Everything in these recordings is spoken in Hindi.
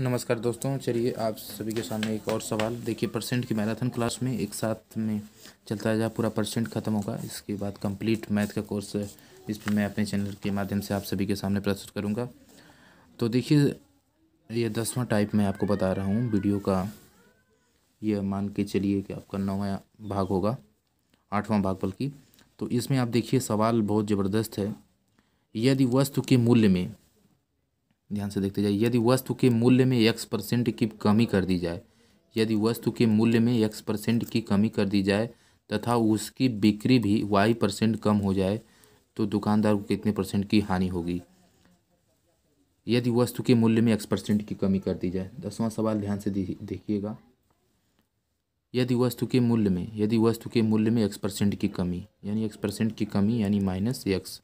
नमस्कार दोस्तों चलिए आप सभी के सामने एक और सवाल देखिए परसेंट की मैराथन क्लास में एक साथ में चलता है जहाँ पूरा परसेंट खत्म होगा इसके बाद कंप्लीट मैथ का कोर्स इस पर मैं अपने चैनल के माध्यम से आप सभी के सामने प्रस्तुत करूँगा तो देखिए ये दसवां टाइप मैं आपको बता रहा हूँ वीडियो का यह मान के चलिए कि आपका नौवा भाग होगा आठवां भाग बल्कि तो इसमें आप देखिए सवाल बहुत ज़बरदस्त है यदि वस्तु के मूल्य में ध्यान से देखते जाइए यदि वस्तु के मूल्य में एक्स परसेंट की कमी कर दी जाए यदि वस्तु के मूल्य में एक्स परसेंट की कमी कर दी जाए तथा उसकी बिक्री भी वाई परसेंट कम हो जाए तो दुकानदार को कितने परसेंट की हानि होगी यदि वस्तु के मूल्य में एक्स परसेंट की कमी कर दी जाए दसवां सवाल ध्यान से देखिएगा यदि वस्तु के मूल्य में यदि वस्तु के मूल्य में एक्स परसेंट की कमी यानी एक्स परसेंट की कमी यानी माइनस एक्स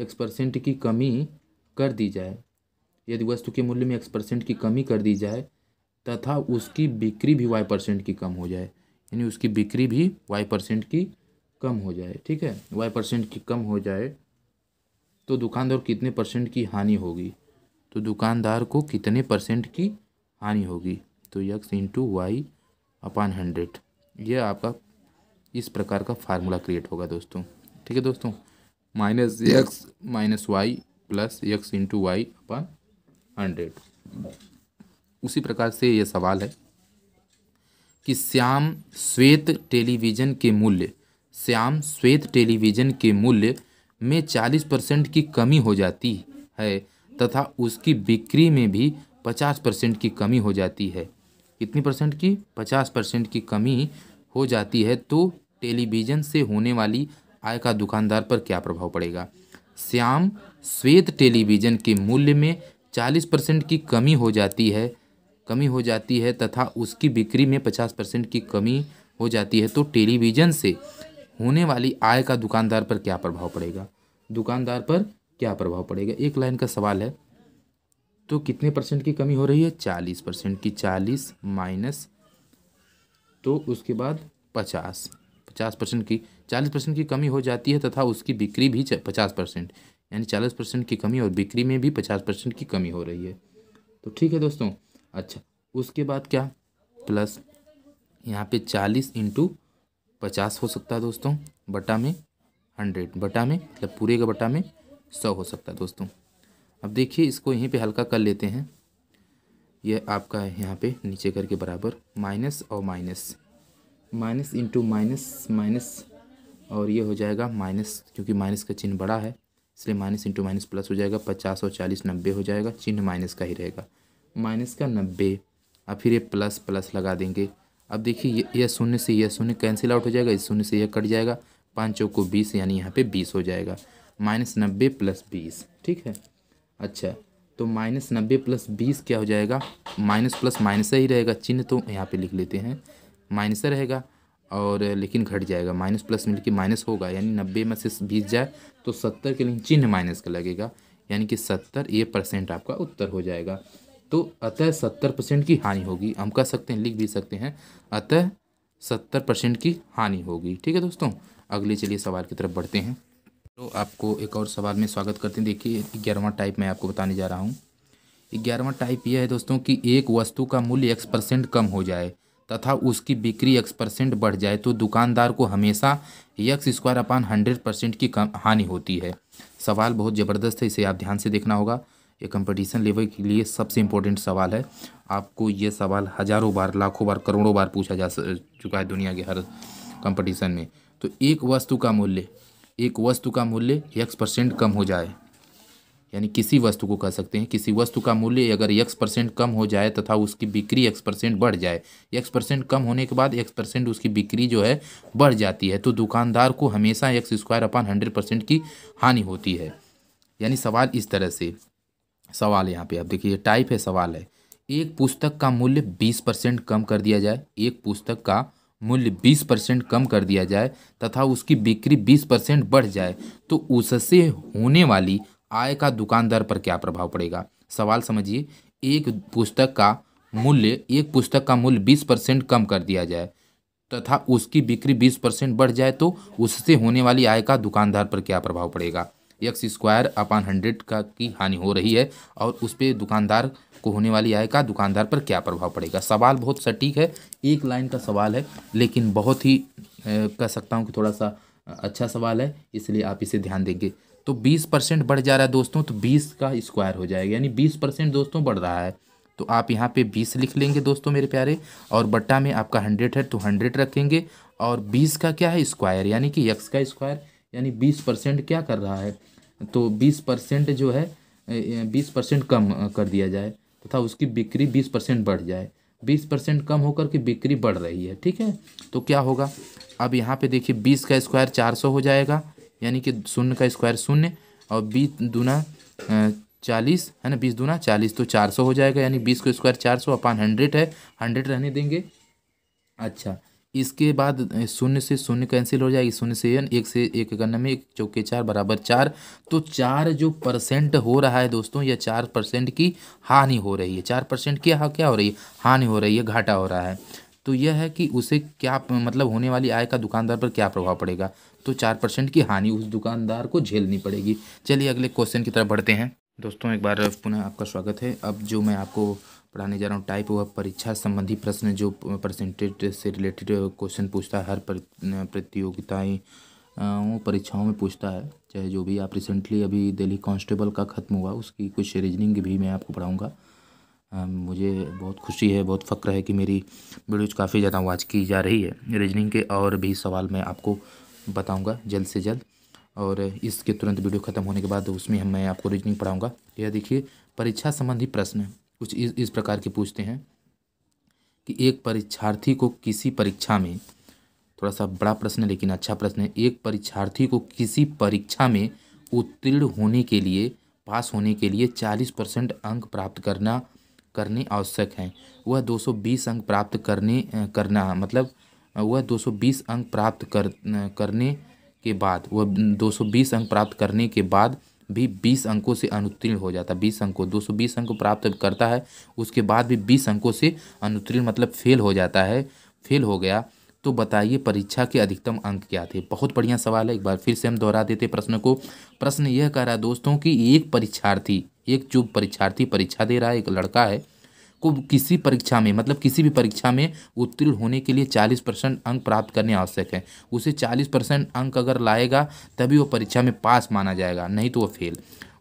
एक्स परसेंट की कमी कर दी जाए यदि वस्तु के मूल्य में एक्स परसेंट की कमी कर दी जाए तथा उसकी बिक्री भी वाई परसेंट की कम हो जाए यानी उसकी बिक्री भी वाई परसेंट की कम हो जाए ठीक है वाई परसेंट की कम हो जाए तो दुकानदार कितने परसेंट की हानि होगी तो दुकानदार को कितने परसेंट की हानि होगी तो x into y upon hundred यह आपका इस प्रकार का फार्मूला क्रिएट होगा दोस्तों ठीक है दोस्तों minus x minus y plus x into y upon hundred उसी प्रकार से यह सवाल है कि श्याम श्वेत टेलीविज़न के मूल्य श्याम श्वेत टेलीविज़न के मूल्य में चालीस परसेंट की कमी हो जाती है तथा उसकी बिक्री में भी पचास परसेंट की कमी हो जाती है कितनी परसेंट की पचास परसेंट की कमी हो जाती है तो टेलीविज़न से होने वाली आय का दुकानदार पर क्या प्रभाव पड़ेगा श्याम श्वेत टेलीविज़न के मूल्य में चालीस परसेंट की कमी हो जाती है कमी हो जाती है तथा उसकी बिक्री में पचास परसेंट की कमी हो जाती है तो टेलीविज़न से होने वाली आय का दुकानदार पर क्या प्रभाव पड़ेगा दुकानदार पर क्या प्रभाव पड़ेगा एक लाइन का सवाल है तो कितने परसेंट की कमी हो रही है चालीस परसेंट की चालीस माइनस तो उसके बाद पचास पचास परसेंट की चालीस परसेंट की कमी हो जाती है तथा उसकी बिक्री भी पचास परसेंट यानी चालीस परसेंट की कमी और बिक्री में भी पचास परसेंट की कमी हो रही है तो ठीक है दोस्तों अच्छा उसके बाद क्या प्लस यहाँ पे चालीस इंटू पचास हो सकता है दोस्तों बटा में हंड्रेड बटा में मतलब पूरे का बटा में सौ हो सकता है दोस्तों अब देखिए इसको यहीं पर हल्का कर लेते हैं यह आपका है यहाँ पे नीचे करके बराबर माइनस और minus minus into minus minus और ये हो जाएगा माइनस क्योंकि माइनस का चिन्ह बड़ा है इसलिए माइनस इंटू माइनस प्लस हो जाएगा पचास और चालीस नब्बे हो जाएगा चिन्ह माइनस का ही रहेगा माइनस का नब्बे अब फिर ये प्लस प्लस लगा देंगे अब देखिए यह शून्य से यह शून्य कैंसिल आउट हो जाएगा इस शून्य से यह कट जाएगा पाँचों को बीस यानी यहाँ पे बीस हो जाएगा माइनस नब्बे प्लस बीस ठीक है अच्छा तो माइनस नब्बे प्लस बीस क्या हो जाएगा माइनस प्लस माइनस ही रहेगा चिन्ह तो यहाँ पे लिख लेते हैं माइनस रहेगा और लेकिन घट जाएगा माइनस प्लस मिल माइनस होगा यानी नब्बे में से बीस जाए तो सत्तर के लिए चिन्ह माइनस का लगेगा यानी कि सत्तर ये परसेंट आपका उत्तर हो जाएगा तो अतः सत्तर परसेंट की हानि होगी हम कह सकते हैं लिख भी सकते हैं अतः सत्तर परसेंट की हानि होगी ठीक है दोस्तों अगले चलिए सवाल की तरफ बढ़ते हैं तो आपको एक और सवाल में स्वागत करते हैं देखिए ग्यारहवा टाइप मैं आपको बताने जा रहा हूँ ग्यारहवा टाइप यह है दोस्तों कि एक वस्तु का मूल्य एक्स परसेंट कम हो जाए तथा उसकी बिक्री एक्स परसेंट बढ़ जाए तो दुकानदार को हमेशा x square upon hundred percent की हानि होती है सवाल बहुत ज़बरदस्त है इसे आप ध्यान से देखना होगा ये कंपटीशन लेवल के लिए सबसे इम्पोर्टेंट सवाल है आपको ये सवाल हज़ारों बार लाखों बार करोड़ों बार पूछा जा चुका है दुनिया के हर कंपटीशन में तो एक वस्तु का मूल्य एक वस्तु का मूल्य यक्स परसेंट कम हो जाए यानी किसी वस्तु को कह सकते हैं किसी वस्तु का मूल्य अगर एक्स परसेंट कम हो जाए तथा उसकी बिक्री एक्स परसेंट बढ़ जाए एक्स परसेंट कम होने के बाद एक्स परसेंट उसकी बिक्री जो है बढ़ जाती है तो दुकानदार को हमेशा x square upon hundred percent की हानि होती है यानी सवाल इस तरह से सवाल यहाँ पर आप देखिए टाइप है सवाल है एक पुस्तक का मूल्य बीस परसेंट कम कर दिया जाए एक पुस्तक का मूल्य बीस परसेंट कम कर दिया जाए तथा उसकी बिक्री बीस परसेंट बढ़ जाए तो उससे होने वाली आय का दुकानदार पर क्या प्रभाव पड़ेगा सवाल समझिए एक पुस्तक का मूल्य एक पुस्तक का मूल्य बीस परसेंट कम कर दिया जाए तथा उसकी बिक्री बीस परसेंट बढ़ जाए तो उससे होने वाली आय का दुकानदार पर क्या प्रभाव पड़ेगा एक्स स्क्वायर अपान हंड्रेड का की हानि हो रही है और उस पर दुकानदार को होने वाली आय का दुकानदार पर क्या प्रभाव पड़ेगा सवाल बहुत सटीक है एक लाइन का सवाल है लेकिन बहुत ही कह सकता हूँ कि थोड़ा सा अच्छा सवाल है इसलिए आप इसे ध्यान देंगे तो 20 परसेंट बढ़ जा रहा है दोस्तों तो 20 का स्क्वायर हो जाएगा यानी 20 परसेंट दोस्तों बढ़ रहा है तो आप यहाँ पे 20 लिख लेंगे दोस्तों मेरे प्यारे और बट्टा में आपका 100 है तो 100 रखेंगे और 20 का क्या है स्क्वायर यानी कि यक्स का स्क्वायर यानी 20 परसेंट क्या कर रहा है तो 20 परसेंट जो है 20 परसेंट कम कर दिया जाए तथा तो उसकी बिक्री 20 परसेंट बढ़ जाए 20 परसेंट कम होकर के बिक्री बढ़ रही है ठीक है तो क्या होगा अब यहाँ पे देखिए बीस का स्क्वायर सौ हो जाएगा यानी कि शून्य का स्क्वायर शून्य और बीस दूना चालीस है ना बीस दूना चालीस तो चार सौ हो जाएगा यानी बीस का स्क्वायर चार सौ अपान हंड्रेड है हंड्रेड रहने देंगे अच्छा इसके बाद शून्य से शून्य कैंसिल हो जाएगी शून्य से एन एक से एक करने में एक चौके चार बराबर चार तो चार जो परसेंट हो रहा है दोस्तों यह चार परसेंट की हानि हो रही है चार परसेंट की हा क्या हो रही है हानि हो रही है घाटा हो रहा है तो यह है कि उसे क्या मतलब होने वाली आय का दुकानदार पर क्या प्रभाव पड़ेगा तो चार परसेंट की हानि उस दुकानदार को झेलनी पड़ेगी चलिए अगले क्वेश्चन की तरफ बढ़ते हैं दोस्तों एक बार पुनः आपका स्वागत है अब जो मैं आपको पढ़ाने जा रहा हूँ टाइप व परीक्षा संबंधी प्रश्न जो परसेंटेज से रिलेटेड क्वेश्चन पूछता है हर प्रतियोगिताएँ परीक्षाओं में पूछता है चाहे जो भी आप रिसेंटली अभी दिल्ली कांस्टेबल का ख़त्म हुआ उसकी कुछ रीजनिंग भी मैं आपको पढ़ाऊँगा मुझे बहुत खुशी है बहुत फ़क्र है कि मेरी वीडियोज काफ़ी ज़्यादा वाच की जा रही है रीजनिंग के और भी सवाल मैं आपको बताऊँगा जल्द से जल्द और इसके तुरंत वीडियो ख़त्म होने के बाद उसमें हम मैं आपको रीजनिंग पढ़ाऊंगा यह देखिए परीक्षा संबंधी प्रश्न कुछ इस, इस प्रकार के पूछते हैं कि एक परीक्षार्थी को किसी परीक्षा में थोड़ा सा बड़ा प्रश्न है लेकिन अच्छा प्रश्न है एक परीक्षार्थी को किसी परीक्षा में उत्तीर्ण होने के लिए पास होने के लिए चालीस परसेंट अंक प्राप्त करना करने आवश्यक हैं वह 220 अंक प्राप्त करने करना मतलब वह 220 अंक प्राप्त कर करने के बाद वह 220 अंक प्राप्त करने के बाद भी 20 अंकों से अनुत्तीर्ण हो जाता है बीस अंकों 220 अंक प्राप्त करता है उसके बाद भी 20 अंकों से अनुत्तीर्ण मतलब फेल हो जाता है फेल हो गया तो बताइए परीक्षा के अधिकतम अंक क्या थे बहुत बढ़िया सवाल है एक बार फिर से हम दोहरा देते प्रश्न को प्रश्न यह कह रहा है दोस्तों कि एक परीक्षार्थी एक जो परीक्षार्थी परीक्षा दे रहा है एक लड़का है को किसी परीक्षा में मतलब किसी भी परीक्षा में उत्तीर्ण होने के लिए चालीस परसेंट अंक प्राप्त करने आवश्यक है उसे चालीस परसेंट अंक अगर लाएगा तभी वो परीक्षा में पास माना जाएगा नहीं तो वो फेल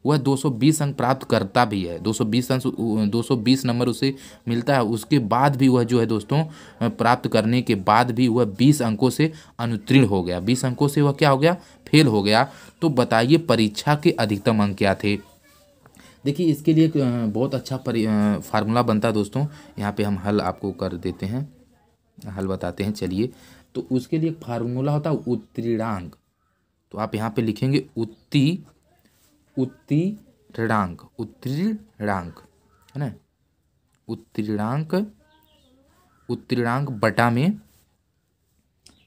वह 220 अंक प्राप्त करता भी है 220 अंक 220 नंबर उसे मिलता है उसके बाद भी वह जो है दोस्तों प्राप्त करने के बाद भी वह 20 अंकों से अनुत्तीर्ण हो गया 20 अंकों से वह क्या हो गया फेल हो गया तो बताइए परीक्षा के अधिकतम अंक क्या थे देखिए इसके लिए बहुत अच्छा फार्मूला बनता है दोस्तों यहाँ पे हम हल आपको कर देते हैं हल बताते हैं चलिए तो उसके लिए फार्मूला होता है उत्तीर्णांक तो आप यहाँ पे लिखेंगे उत्ती उत्तीर्णांक उत्तीर्णांक है ना उत्तीर्णांक उत्तीर्णांक बटा में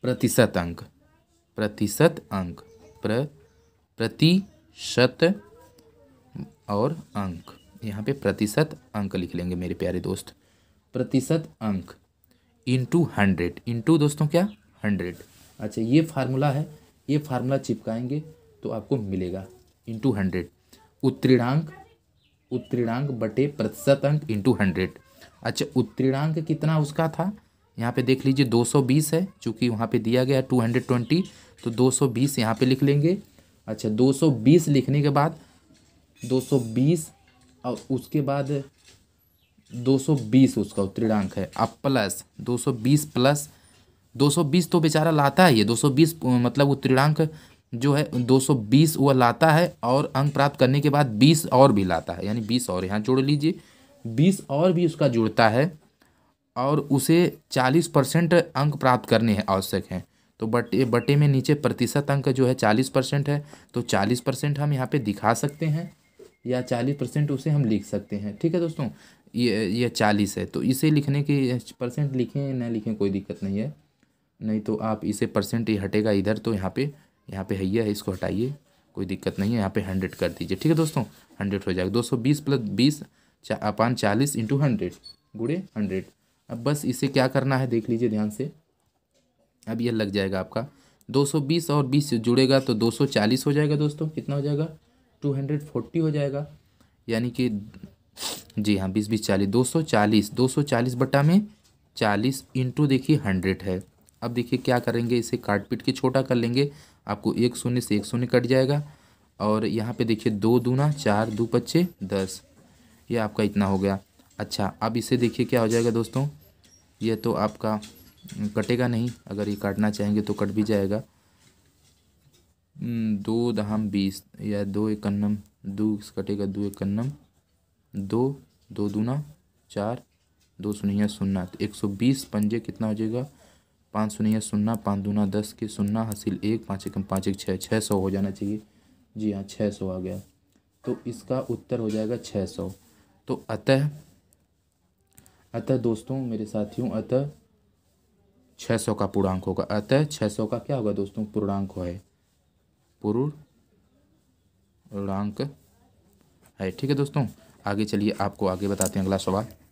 प्रतिशत अंक प्रतिशत अंक प्र प्रतिशत और अंक यहाँ पे प्रतिशत अंक लिख लेंगे मेरे प्यारे दोस्त प्रतिशत अंक इंटू हंड्रेड इंटू दोस्तों क्या हंड्रेड अच्छा ये फार्मूला है ये फार्मूला चिपकाएंगे तो आपको मिलेगा इंटू हंड्रेड उत्तीर्णांक उत्तीर्णांक बटे प्रतिशत अंक इंटू हंड्रेड अच्छा उत्तीर्णांक कितना उसका था यहाँ पे देख लीजिए 220 है चूँकि वहाँ पे दिया गया 220 तो 220 सौ यहाँ पर लिख लेंगे अच्छा 220 लिखने के बाद दो सौ बीस और उसके बाद दो सौ बीस उसका उत्तीर्णांक है अब प्लस दो सौ बीस प्लस दो सौ बीस तो बेचारा लाता ही है दो सौ बीस मतलब उत्तीर्णांक जो है दो सौ बीस वह लाता है और अंक प्राप्त करने के बाद बीस और भी लाता है यानी बीस और यहाँ जोड़ लीजिए बीस और भी उसका जुड़ता है और उसे चालीस परसेंट अंक प्राप्त करने हैं आवश्यक हैं तो बटे बटे में नीचे प्रतिशत अंक जो है चालीस परसेंट है तो चालीस परसेंट हम यहाँ पे दिखा सकते हैं या चालीस परसेंट उसे हम लिख सकते हैं ठीक है दोस्तों ये ये चालीस है तो इसे लिखने के परसेंट लिखें ना लिखें कोई दिक्कत नहीं है नहीं तो आप इसे परसेंट ही हटेगा इधर तो यहाँ पे यहाँ पे हैया है इसको हटाइए कोई दिक्कत नहीं है यहाँ पे हंड्रेड कर दीजिए ठीक है दोस्तों हंड्रेड हो जाएगा दो सौ बीस प्लस बीस अपान चालीस इंटू हंड्रेड गुड़े हंड्रेड अब बस इसे क्या करना है देख लीजिए ध्यान से अब यह लग जाएगा आपका दो सौ बीस और बीस जुड़ेगा तो दो सौ चालीस हो जाएगा दोस्तों कितना हो जाएगा टू हंड्रेड फोर्टी हो जाएगा यानी कि जी हाँ बीस बीस चालीस दो सौ चालीस दो सौ चालीस बटा में चालीस इंटू देखिए हंड्रेड है अब देखिए क्या करेंगे इसे काट पीट के छोटा कर लेंगे आपको एक शून्य से एक शून्य कट जाएगा और यहाँ पे देखिए दो दूना चार दो पच्चे दस ये आपका इतना हो गया अच्छा अब इसे देखिए क्या हो जाएगा दोस्तों यह तो आपका कटेगा नहीं अगर ये काटना चाहेंगे तो कट भी जाएगा हम्म, दो दहम बीस या दो इक्न्नम दो कटेगा दो इक्न्नम दो दो दूना चार दो सुनिया सुनना तो एक सौ बीस पंजे कितना हो जाएगा पाँच सुनिया सुनना पाँच दूना दस के सुनना हासिल एक पाँच एकम पाँच एक छः छः सौ हो जाना चाहिए जी हाँ छः सौ आ गया तो इसका उत्तर हो जाएगा छः सौ तो अतः अतः दोस्तों मेरे साथियों अतः छः सौ का पूर्णांक होगा अतः छः सौ का क्या होगा दोस्तों पूर्णांक है पूर्णांक है ठीक है दोस्तों आगे चलिए आपको आगे बताते हैं अगला सवाल